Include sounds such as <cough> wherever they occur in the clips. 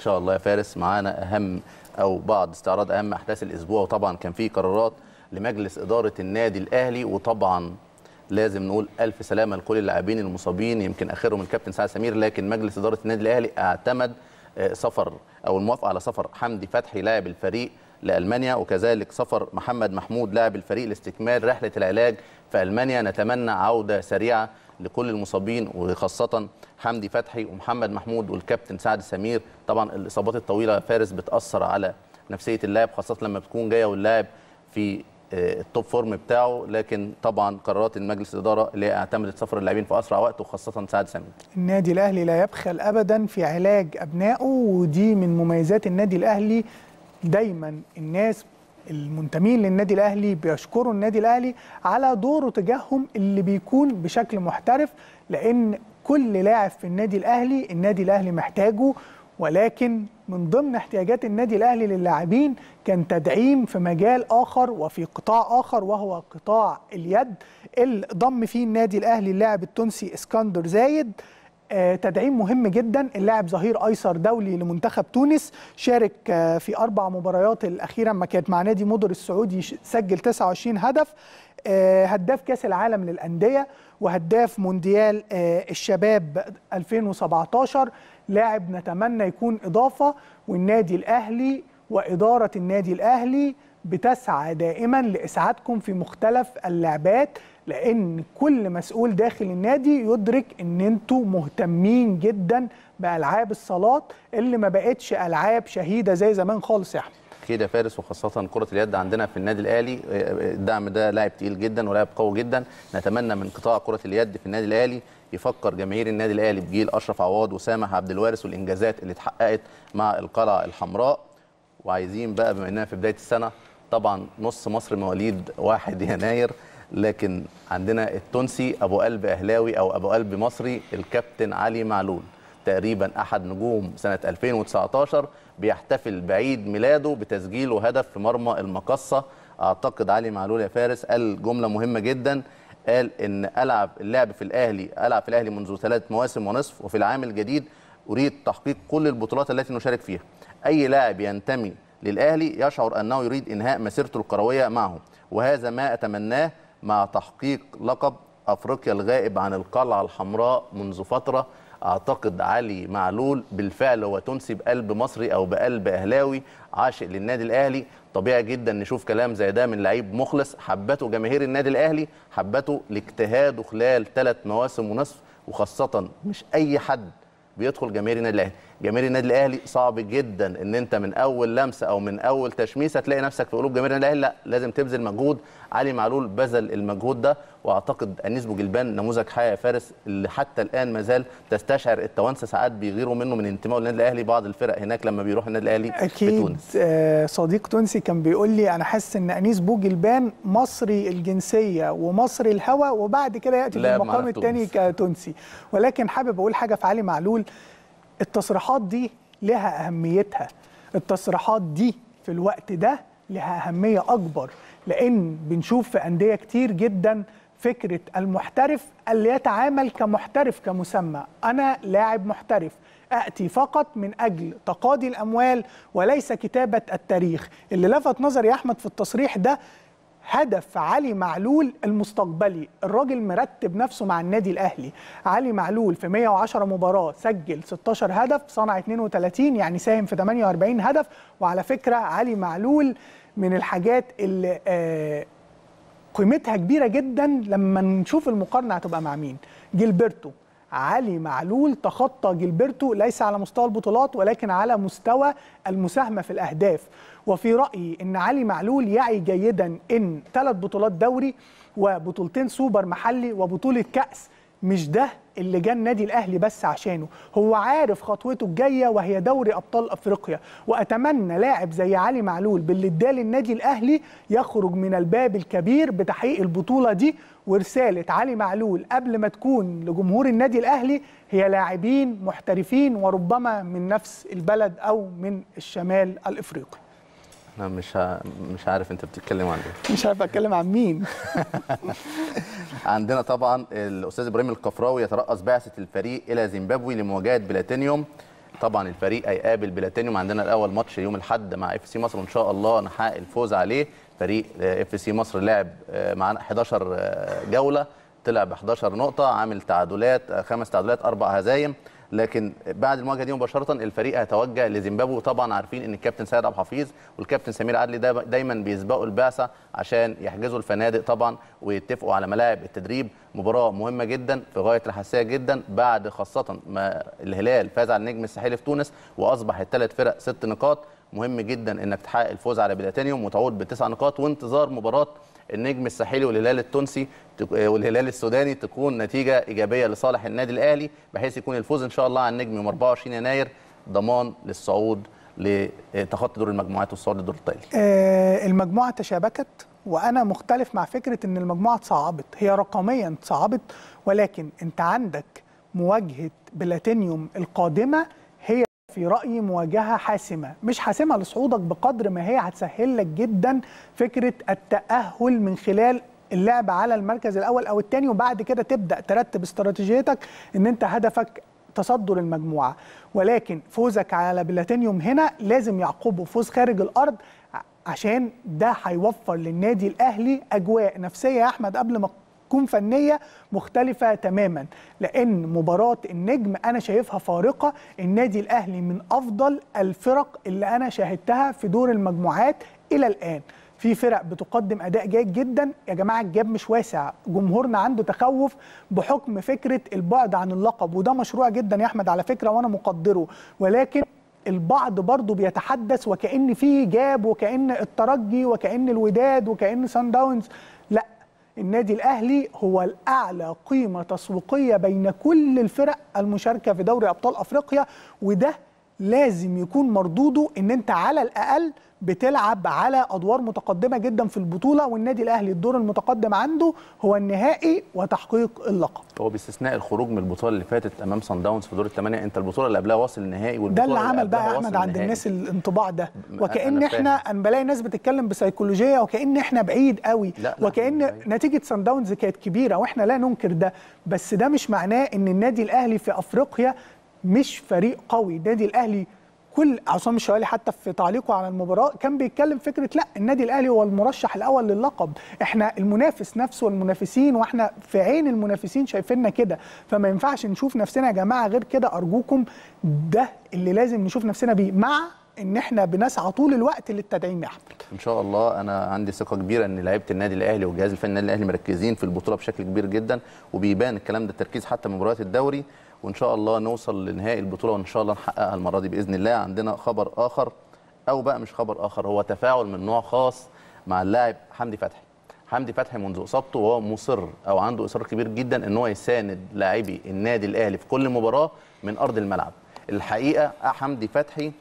ان شاء الله يا فارس معانا اهم او بعض استعراض اهم احداث الاسبوع وطبعا كان في قرارات لمجلس اداره النادي الاهلي وطبعا لازم نقول الف سلامه لكل اللاعبين المصابين يمكن اخرهم الكابتن سعد سمير لكن مجلس اداره النادي الاهلي اعتمد آه، سفر او الموافقه على سفر حمدي فتحي لاعب الفريق لالمانيا وكذلك سفر محمد محمود لاعب الفريق لاستكمال رحله العلاج في المانيا نتمنى عوده سريعه لكل المصابين وخاصه حمدي فتحي ومحمد محمود والكابتن سعد سمير طبعا الاصابات الطويله فارس بتاثر على نفسيه اللاعب خاصه لما بتكون جايه واللاعب في آه، التوب فورم بتاعه لكن طبعا قرارات المجلس الاداره اللي اعتمدت سفر اللاعبين في اسرع وقت وخاصه سعد سمير. النادي الاهلي لا يبخل ابدا في علاج ابنائه ودي من مميزات النادي الاهلي دايما الناس المنتمين للنادي الاهلي بيشكروا النادي الاهلي على دوره تجاههم اللي بيكون بشكل محترف لان كل لاعب في النادي الاهلي النادي الاهلي محتاجه ولكن من ضمن احتياجات النادي الاهلي للاعبين كان تدعيم في مجال اخر وفي قطاع اخر وهو قطاع اليد اللي ضم فيه النادي الاهلي اللاعب التونسي اسكندر زايد آه، تدعيم مهم جدا اللاعب ظهير ايسر دولي لمنتخب تونس شارك آه، في اربع مباريات الاخيره لما كانت مع نادي مدر السعودي سجل 29 هدف آه، هداف كاس العالم للانديه وهداف مونديال الشباب 2017 لاعب نتمنى يكون اضافه والنادي الاهلي واداره النادي الاهلي بتسعى دائما لاسعادكم في مختلف اللعبات لان كل مسؤول داخل النادي يدرك ان انتوا مهتمين جدا بالعاب الصالات اللي ما بقتش العاب شهيده زي زمان خالص يا احمد كده فارس وخاصه كره اليد عندنا في النادي الاهلي آه، آه، الدعم ده لاعب تقيل جدا ولاعب قوي جدا نتمنى من قطاع كره اليد في النادي الاهلي يفكر جماهير النادي الاهلي بجيل اشرف عواد وسامح عبد الوارث والانجازات اللي اتحققت مع القلعه الحمراء وعايزين بقى بما اننا في بدايه السنه طبعا نص مصر مواليد 1 يناير لكن عندنا التونسي ابو قلب اهلاوي او ابو قلب مصري الكابتن علي معلول تقريبا احد نجوم سنه 2019 بيحتفل بعيد ميلاده بتسجيله هدف في مرمى المقصه اعتقد علي معلول يا فارس قال جمله مهمه جدا قال ان العب اللعب في الاهلي العب في الاهلي منذ ثلاث مواسم ونصف وفي العام الجديد اريد تحقيق كل البطولات التي نشارك فيها اي لاعب ينتمي للاهلي يشعر انه يريد انهاء مسيرته الكرويه معه وهذا ما اتمناه مع تحقيق لقب افريقيا الغائب عن القلعه الحمراء منذ فتره اعتقد علي معلول بالفعل هو تونسي بقلب مصري او بقلب اهلاوي عاشق للنادي الاهلي طبيعي جدا نشوف كلام زي ده من لعيب مخلص حبته جماهير النادي الاهلي حبته لاجتهاده خلال ثلاث مواسم ونصف وخاصه مش اي حد بيدخل جماهير النادي الاهلي جماهير النادي الاهلي صعب جدا ان انت من اول لمسه او من اول تشميسه تلاقي نفسك في قلوب جماهير النادي الاهلي لا لازم تبذل مجهود علي معلول بذل المجهود ده واعتقد انيس بوجلبان نموذج حياة يا فارس اللي حتى الان ما زال تستشعر التوانسه ساعات بيغيروا منه من انتمائه للنادي الاهلي بعض الفرق هناك لما بيروح النادي الاهلي أكيد بتونس اكيد آه، صديق تونسي كان بيقول لي انا حاسس ان انيس بوجلبان مصري الجنسيه ومصري الهوى وبعد كده ياتي المقام الثاني كتونسي ولكن حابب اقول حاجه في علي معلول التصريحات دي لها اهميتها التصريحات دي في الوقت ده لها اهميه اكبر لان بنشوف في انديه كتير جدا فكره المحترف اللي يتعامل كمحترف كمسمى انا لاعب محترف اتي فقط من اجل تقاضي الاموال وليس كتابه التاريخ اللي لفت نظري يا احمد في التصريح ده هدف علي معلول المستقبلي الراجل مرتب نفسه مع النادي الاهلي علي معلول في 110 مباراه سجل 16 هدف صنع 32 يعني ساهم في 48 هدف وعلى فكره علي معلول من الحاجات اللي آه، قيمتها كبيره جدا لما نشوف المقارنه هتبقى مع مين جيلبرتو علي معلول تخطى جيلبرتو ليس على مستوى البطولات ولكن على مستوى المساهمة في الأهداف وفي رأيي أن علي معلول يعي جيدا أن ثلاث بطولات دوري وبطولتين سوبر محلي وبطولة كأس مش ده اللي جه النادي الاهلي بس عشانه هو عارف خطوته الجايه وهي دوري ابطال افريقيا واتمنى لاعب زي علي معلول باللي اداه للنادي الاهلي يخرج من الباب الكبير بتحقيق البطوله دي ورساله علي معلول قبل ما تكون لجمهور النادي الاهلي هي لاعبين محترفين وربما من نفس البلد او من الشمال الافريقي انا مش مش عارف انت بتتكلم عن ايه مش عارف اتكلم عن مين <laughs> عندنا طبعا الاستاذ ابراهيم الكفراوي يترأس بعثه الفريق الى زيمبابوي لمواجهه بلاتينيوم طبعا الفريق هيقابل بلاتينيوم عندنا الاول ماتش يوم الاحد مع اف سي مصر وان شاء الله نحقق الفوز عليه فريق اف سي مصر لعب آه، معانا 11 آه، جوله طلع ب 11 نقطه عامل تعادلات آه، خمس تعادلات اربع هزايم لكن بعد المواجهه دي مباشره الفريق هيتوجه لزيمبابوي طبعا عارفين ان الكابتن سيد عبد الحفيظ والكابتن سمير عدلي دايما بيسبقوا البعثه عشان يحجزوا الفنادق طبعا ويتفقوا على ملاعب التدريب مباراه مهمه جدا في غايه الحساسيه جدا بعد خاصه ما الهلال فاز على النجم الساحلي في تونس واصبح الثلاث فرق ست نقاط مهم جدا انك تحقق الفوز على بلاتينيوم وتعود بتسع نقاط وانتظار مباراه النجم الساحلي والهلال التونسي والهلال السوداني تكون نتيجه ايجابيه لصالح النادي الاهلي بحيث يكون الفوز ان شاء الله على النجم يوم 24 يناير ضمان للصعود لتخطي دور المجموعات والصعود للدور التالي. آه، المجموعه تشابكت وانا مختلف مع فكره ان المجموعه اتصعبت، هي رقميا اتصعبت ولكن انت عندك مواجهه بلاتينيوم القادمه في رأيي مواجهة حاسمة مش حاسمة لصعودك بقدر ما هي هتسهل لك جدا فكرة التأهل من خلال اللعب على المركز الأول أو الثاني وبعد كده تبدأ ترتب استراتيجيتك إن أنت هدفك تصدر المجموعة ولكن فوزك على بلاتينيوم هنا لازم يعقبه فوز خارج الأرض عشان ده هيوفر للنادي الأهلي أجواء نفسية يا أحمد قبل ما هتكون فنيه مختلفه تماما لان مباراه النجم انا شايفها فارقه النادي الاهلي من افضل الفرق اللي انا شاهدتها في دور المجموعات الى الان في فرق بتقدم اداء جيد جدا يا جماعه الجاب مش واسع جمهورنا عنده تخوف بحكم فكره البعد عن اللقب وده مشروع جدا يا احمد على فكره وانا مقدره ولكن البعض برضه بيتحدث وكأن في جاب وكأن الترجي وكأن الوداد وكأن سان داونز النادي الاهلي هو الاعلى قيمه تسويقيه بين كل الفرق المشاركه في دوري ابطال افريقيا وده لازم يكون مردوده ان انت على الاقل بتلعب على ادوار متقدمه جدا في البطوله والنادي الاهلي الدور المتقدم عنده هو النهائي وتحقيق اللقب هو باستثناء الخروج من البطوله اللي فاتت امام سان داونز في دور الثمانيه انت البطوله اللي قبلها واصل النهائي والبطوله ده اللي عمل بقى احمد عند الناس الانطباع ده وكان احنا انا بلاقي ناس بتتكلم بسيكولوجيه وكان احنا بعيد قوي لا لا وكان لا نتيجه سان داونز كانت كبيره واحنا لا ننكر ده بس ده مش معناه ان النادي الاهلي في افريقيا مش فريق قوي النادي الاهلي كل عصام الشوالي حتى في تعليقه على المباراه كان بيتكلم فكره لا النادي الاهلي هو المرشح الاول لللقب احنا المنافس نفسه والمنافسين واحنا في عين المنافسين شايفيننا كده فما ينفعش نشوف نفسنا يا جماعه غير كده ارجوكم ده اللي لازم نشوف نفسنا بيه مع ان احنا بنسعى طول الوقت للتدعيم يا احمد ان شاء الله انا عندي ثقه كبيره ان لعيبه النادي الاهلي والجهاز الفني النادي الاهلي مركزين في البطوله بشكل كبير جدا وبيبان الكلام ده التركيز حتى من مباريات الدوري وان شاء الله نوصل لنهائي البطوله وان شاء الله نحققها المره دي باذن الله عندنا خبر اخر او بقى مش خبر اخر هو تفاعل من نوع خاص مع اللاعب حمدي فتحي حمدي فتحي منذ اصابته وهو مصر او عنده اصرار كبير جدا ان هو يساند لاعبي النادي الاهلي في كل مباراه من ارض الملعب الحقيقه حمدي فتحي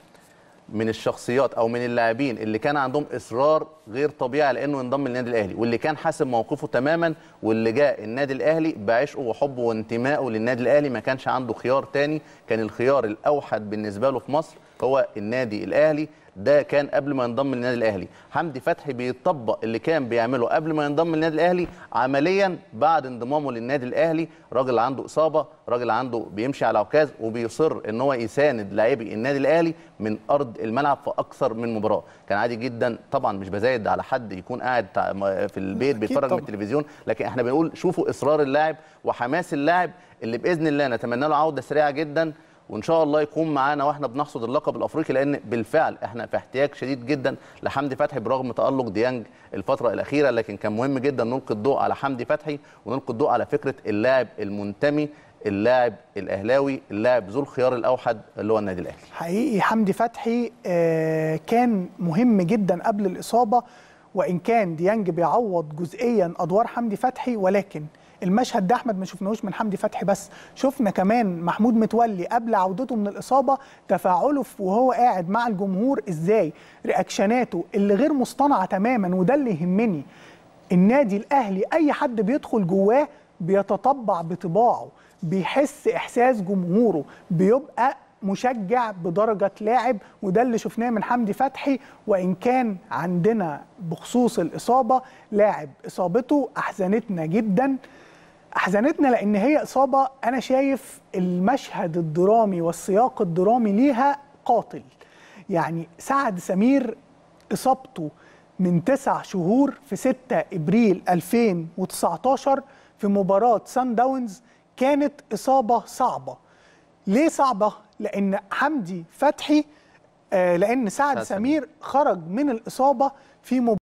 من الشخصيات او من اللاعبين اللي كان عندهم اصرار غير طبيعي لانه ينضم للنادي الاهلي واللي كان حاسب موقفه تماما واللي جاء النادي الاهلي بعشقه وحبه وانتمائه للنادي الاهلي ما كانش عنده خيار تاني كان الخيار الاوحد بالنسبه له في مصر هو النادي الاهلي ده كان قبل ما ينضم للنادي الاهلي حمدي فتحي بيطبق اللي كان بيعمله قبل ما ينضم للنادي الاهلي عمليا بعد انضمامه للنادي الاهلي راجل عنده اصابه راجل عنده بيمشي على عكاز وبيصر ان هو يساند لاعبي النادي الاهلي من ارض الملعب في اكثر من مباراه كان عادي جدا طبعا مش بزايد على حد يكون قاعد في البيت بيتفرج من التلفزيون لكن احنا بنقول شوفوا اصرار اللاعب وحماس اللاعب اللي باذن الله نتمنى له عوده سريعه جدا وان شاء الله يكون معانا واحنا بنحصد اللقب الافريقي لان بالفعل احنا في احتياج شديد جدا لحمدي فتحي برغم تالق ديانج الفتره الاخيره لكن كان مهم جدا نلقي الضوء على حمدي فتحي ونلقي الضوء على فكره اللاعب المنتمي اللاعب الاهلاوي اللاعب ذو الخيار الاوحد اللي هو النادي الاهلي حقيقي حمدي فتحي آه، كان مهم جدا قبل الاصابه وان كان ديانج بيعوض جزئيا ادوار حمدي فتحي ولكن المشهد ده احمد ما شفناهوش من حمدي فتحي بس شفنا كمان محمود متولي قبل عودته من الاصابه تفاعله وهو قاعد مع الجمهور ازاي رياكشناته اللي غير مصطنعه تماما وده اللي يهمني النادي الاهلي اي حد بيدخل جواه بيتطبع بطباعه بيحس احساس جمهوره بيبقى مشجع بدرجة لاعب وده اللي شفناه من حمدي فتحي وإن كان عندنا بخصوص الإصابة لاعب إصابته أحزنتنا جداً احزنتنا لان هي اصابه انا شايف المشهد الدرامي والسياق الدرامي ليها قاتل يعني سعد سمير اصابته من تسع شهور في 6 ابريل 2019 في مباراه سان داونز كانت اصابه صعبه ليه صعبه لان حمدي فتحي آه، لان سعد, سعد سمير خرج من الاصابه في مباراه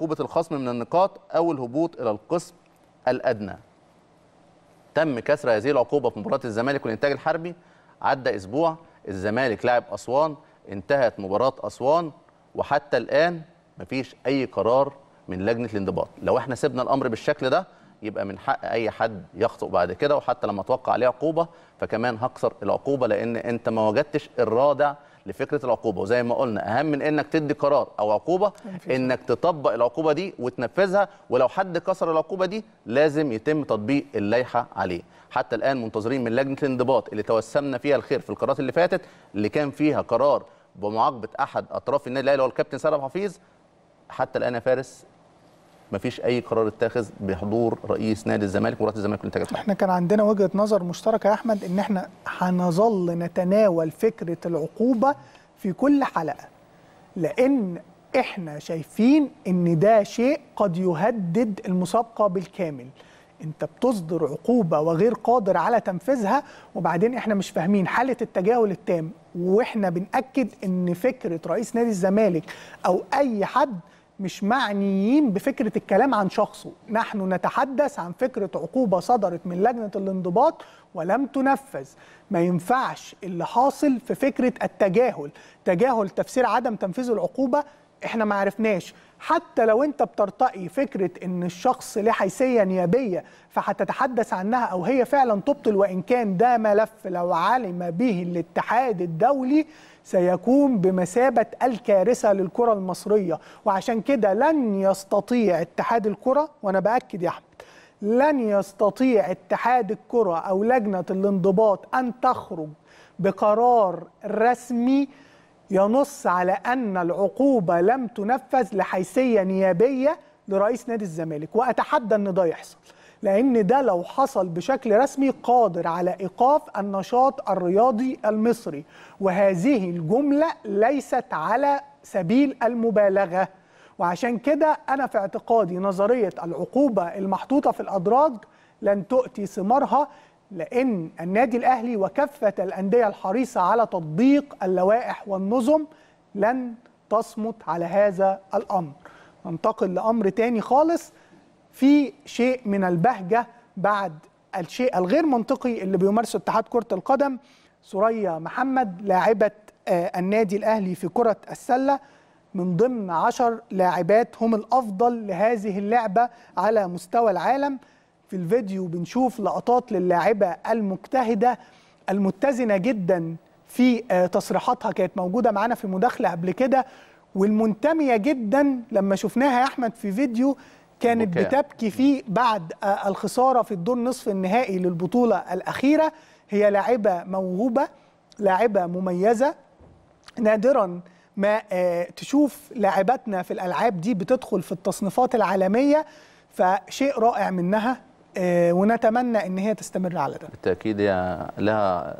عقوبة الخصم من النقاط أو الهبوط إلى القسم الأدنى تم كسر هذه العقوبة في مباراة الزمالك والإنتاج الحربي عدى أسبوع الزمالك لعب أسوان انتهت مباراة أسوان وحتى الآن مفيش أي قرار من لجنة الانضباط لو احنا سيبنا الأمر بالشكل ده يبقى من حق أي حد يخطئ بعد كده وحتى لما توقع عليه عقوبة فكمان هكسر العقوبة لأن أنت ما وجدتش الرادع لفكره العقوبه وزي ما قلنا اهم من انك تدي قرار او عقوبه انك تطبق العقوبه دي وتنفذها ولو حد كسر العقوبه دي لازم يتم تطبيق اللائحه عليه حتى الان منتظرين من لجنه الانضباط اللي توسمنا فيها الخير في القرارات اللي فاتت اللي كان فيها قرار بمعاقبه احد اطراف النادي الاهلي هو الكابتن سلام حفيظ حتى الان يا فارس مفيش اي قرار اتخذ بحضور رئيس نادي الزمالك ورئيس الزمالك والانتاج احنا كان عندنا وجهه نظر مشتركه يا احمد ان احنا هنظل نتناول فكره العقوبه في كل حلقه لان احنا شايفين ان ده شيء قد يهدد المسابقه بالكامل انت بتصدر عقوبه وغير قادر على تنفيذها وبعدين احنا مش فاهمين حاله التجاهل التام واحنا بناكد ان فكره رئيس نادي الزمالك او اي حد مش معنيين بفكره الكلام عن شخصه، نحن نتحدث عن فكره عقوبه صدرت من لجنه الانضباط ولم تنفذ، ما ينفعش اللي حاصل في فكره التجاهل، تجاهل تفسير عدم تنفيذ العقوبه احنا ما عرفناش، حتى لو انت بترتقي فكره ان الشخص ليه حيثيه نيابيه فهتتحدث عنها او هي فعلا تبطل وان كان ده ملف لو علم به الاتحاد الدولي سيكون بمثابه الكارثه للكره المصريه وعشان كده لن يستطيع اتحاد الكره وانا باكد يا احمد لن يستطيع اتحاد الكره او لجنه الانضباط ان تخرج بقرار رسمي ينص على أن العقوبة لم تنفذ لحيثية نيابية لرئيس نادي الزمالك وأتحدى أن ده يحصل لأن ده لو حصل بشكل رسمي قادر على إيقاف النشاط الرياضي المصري وهذه الجملة ليست على سبيل المبالغة وعشان كده أنا في اعتقادي نظرية العقوبة المحطوطة في الأدراج لن تؤتي ثمارها لأن النادي الأهلي وكافة الأندية الحريصة على تطبيق اللوائح والنظم لن تصمت على هذا الأمر ننتقل لأمر تاني خالص في شيء من البهجة بعد الشيء الغير منطقي اللي بيمارسه اتحاد كرة القدم سوريا محمد لاعبة آه، النادي الأهلي في كرة السلة من ضمن عشر لاعبات هم الأفضل لهذه اللعبة على مستوى العالم في الفيديو بنشوف لقطات للاعبة المجتهدة المتزنة جدا في آه، تصريحاتها كانت موجودة معانا في مداخلة قبل كده والمنتمية جدا لما شفناها يا أحمد في فيديو كانت بكاء. بتبكي فيه بعد آه، الخسارة في الدور نصف النهائي للبطولة الأخيرة هي لاعبة موهوبة لاعبة مميزة نادرا ما آه، تشوف لاعباتنا في الألعاب دي بتدخل في التصنيفات العالمية فشيء رائع منها آه، ونتمنى ان هي تستمر على ده بالتاكيد هي لها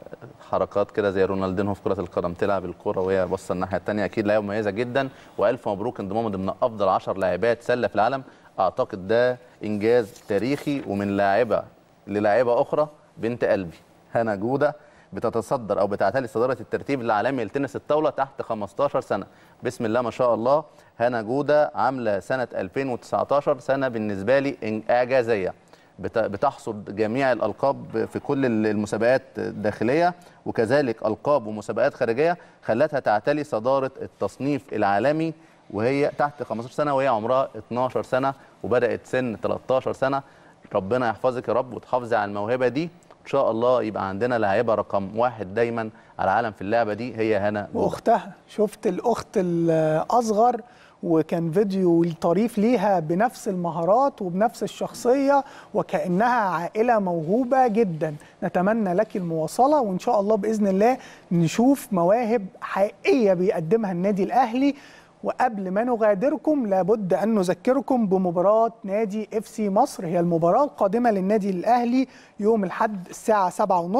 حركات كده زي رونالدينهو في كره القدم تلعب الكره وهي باصه الناحيه الثانيه اكيد لعيبه مميزه جدا والف مبروك انضمام ضمن افضل 10 لاعبات سله في العالم اعتقد ده انجاز تاريخي ومن لاعبه للاعبه اخرى بنت قلبي هنا جوده بتتصدر او بتعتلي صداره الترتيب العالمي لتنس الطاوله تحت 15 سنه بسم الله ما شاء الله هنا جوده عامله سنه 2019 سنه بالنسبه لي اعجازيه بتحصد جميع الالقاب في كل المسابقات الداخليه وكذلك القاب ومسابقات خارجيه خلتها تعتلي صداره التصنيف العالمي وهي تحت 15 سنه وهي عمرها 12 سنه وبدات سن 13 سنه ربنا يحفظك يا رب وتحافظي على الموهبه دي ان شاء الله يبقى عندنا لاعيبه رقم واحد دايما على العالم في اللعبه دي هي هنا واختها شفت الاخت الاصغر وكان فيديو طريف ليها بنفس المهارات وبنفس الشخصية وكأنها عائلة موهوبة جدا نتمنى لك المواصلة وإن شاء الله بإذن الله نشوف مواهب حقيقية بيقدمها النادي الأهلي وقبل ما نغادركم لابد أن نذكركم بمباراة نادي اف سي مصر هي المباراة القادمة للنادي الأهلي يوم الحد الساعة 7:30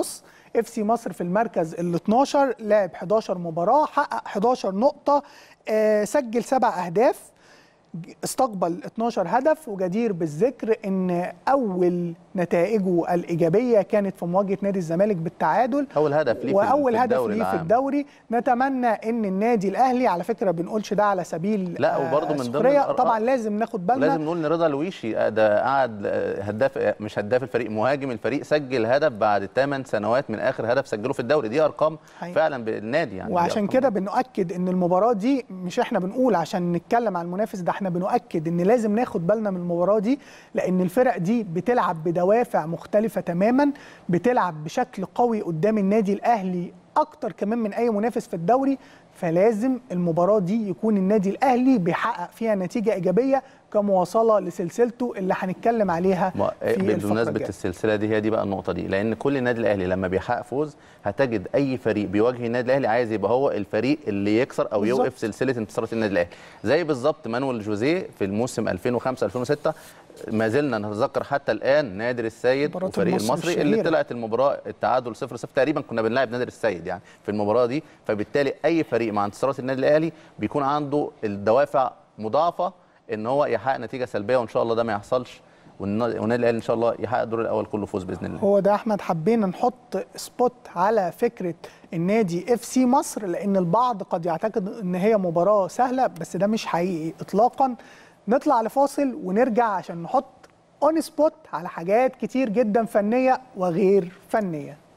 اف سي مصر في المركز ال 12 لعب 11 مباراة حقق 11 نقطة آه، سجل سبع اهداف استقبل 12 هدف وجدير بالذكر ان اول نتائجه الايجابيه كانت في مواجهه نادي الزمالك بالتعادل اول هدف ليه واول هدف ليه في الدوري نتمنى ان النادي الاهلي على فكره بنقولش ده على سبيل لا وبرضه آه، من ضمن طبعا آه، لازم ناخد بالنا لازم نقول ان رضا الويشي آه، ده قعد هداف مش هداف الفريق مهاجم الفريق سجل هدف بعد 8 سنوات من اخر هدف سجله في الدوري دي ارقام حقيقة. فعلا بالنادي يعني وعشان كده بنؤكد ان المباراه دي مش احنا بنقول عشان نتكلم عن المنافس ده احنا بنؤكد ان لازم ناخد بالنا من المباراه دي لان الفرق دي بتلعب بدوافع مختلفه تماما بتلعب بشكل قوي قدام النادي الاهلي اكتر كمان من اي منافس في الدوري فلازم المباراه دي يكون النادي الاهلي بيحقق فيها نتيجه ايجابيه كمواصله لسلسلته اللي هنتكلم عليها في بمناسبه السلسله دي هي دي بقى النقطه دي لان كل النادي الاهلي لما بيحقق فوز هتجد اي فريق بيواجه النادي الاهلي عايز يبقى هو الفريق اللي يكسر او بالزبط. يوقف سلسله انتصارات النادي الاهلي زي بالظبط مانويل جوزيه في الموسم 2005 2006 ما زلنا نتذكر حتى الان نادر السيد وفريق المصري الشهيرة. اللي طلعت المباراه التعادل 0 0 تقريبا كنا بنلاعب نادر السيد يعني في المباراه دي فبالتالي اي فريق مع انتصارات النادي الاهلي بيكون عنده الدوافع مضاعفه ان هو يحقق نتيجه سلبيه وان شاء الله ده ما يحصلش والنادي الاهلي ان شاء الله يحقق الدور الاول كله فوز باذن الله هو ده احمد حبينا نحط سبوت على فكره النادي اف سي مصر لان البعض قد يعتقد ان هي مباراه سهله بس ده مش حقيقي اطلاقا نطلع لفاصل ونرجع عشان نحط اون سبوت على حاجات كتير جدا فنيه وغير فنيه